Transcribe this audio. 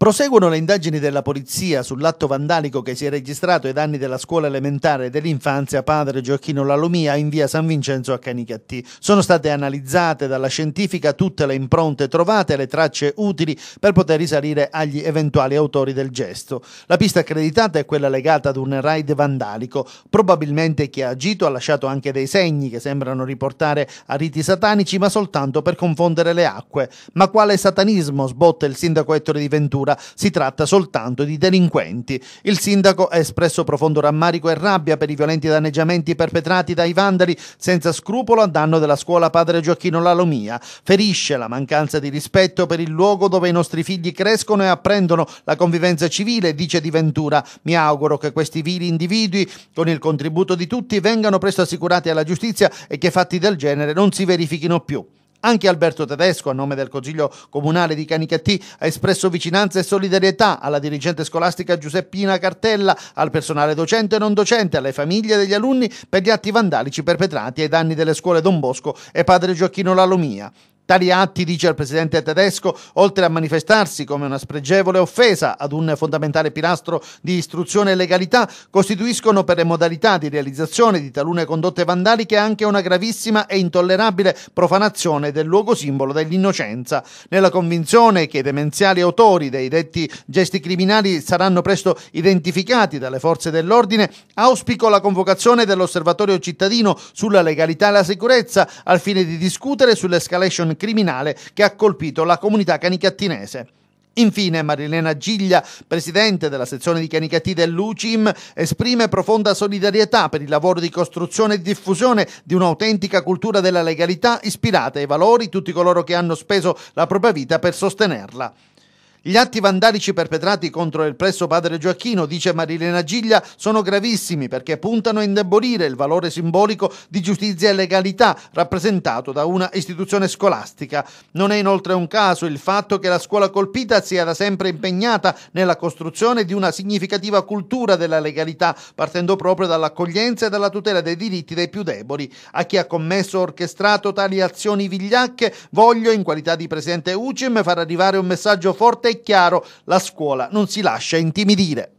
Proseguono le indagini della polizia sull'atto vandalico che si è registrato ai danni della scuola elementare dell'infanzia padre Gioacchino Lalomia in via San Vincenzo a Canicattì. Sono state analizzate dalla scientifica tutte le impronte trovate e le tracce utili per poter risalire agli eventuali autori del gesto. La pista accreditata è quella legata ad un raid vandalico. Probabilmente chi ha agito ha lasciato anche dei segni che sembrano riportare a riti satanici ma soltanto per confondere le acque. Ma quale satanismo sbotta il sindaco Ettore di Ventura? ora si tratta soltanto di delinquenti. Il sindaco ha espresso profondo rammarico e rabbia per i violenti danneggiamenti perpetrati dai vandali senza scrupolo a danno della scuola padre Gioacchino Lalomia. Ferisce la mancanza di rispetto per il luogo dove i nostri figli crescono e apprendono la convivenza civile, dice Di Ventura. Mi auguro che questi vili individui, con il contributo di tutti, vengano presto assicurati alla giustizia e che fatti del genere non si verifichino più. Anche Alberto Tedesco, a nome del Consiglio Comunale di Canicattì, ha espresso vicinanza e solidarietà alla dirigente scolastica Giuseppina Cartella, al personale docente e non docente, alle famiglie degli alunni per gli atti vandalici perpetrati ai danni delle scuole Don Bosco e Padre Gioacchino Lalomia. Tali atti, dice il presidente tedesco, oltre a manifestarsi come una spregevole offesa ad un fondamentale pilastro di istruzione e legalità, costituiscono per le modalità di realizzazione di talune condotte vandaliche anche una gravissima e intollerabile profanazione del luogo simbolo dell'innocenza. Nella convinzione che i demenziali autori dei detti gesti criminali saranno presto identificati dalle forze dell'ordine, auspico la convocazione dell'osservatorio cittadino sulla legalità e la sicurezza al fine di discutere sull'escalation criminale che ha colpito la comunità canicattinese. Infine, Marilena Giglia, presidente della sezione di Canicattì dell'UCIM, esprime profonda solidarietà per il lavoro di costruzione e diffusione di un'autentica cultura della legalità ispirata ai valori di tutti coloro che hanno speso la propria vita per sostenerla. Gli atti vandalici perpetrati contro il presso padre Gioacchino, dice Marilena Giglia, sono gravissimi perché puntano a indebolire il valore simbolico di giustizia e legalità rappresentato da una istituzione scolastica. Non è inoltre un caso il fatto che la scuola colpita sia da sempre impegnata nella costruzione di una significativa cultura della legalità, partendo proprio dall'accoglienza e dalla tutela dei diritti dei più deboli. A chi ha commesso o orchestrato tali azioni vigliacche, voglio, in qualità di presidente UCIM, far arrivare un messaggio forte è chiaro, la scuola non si lascia intimidire.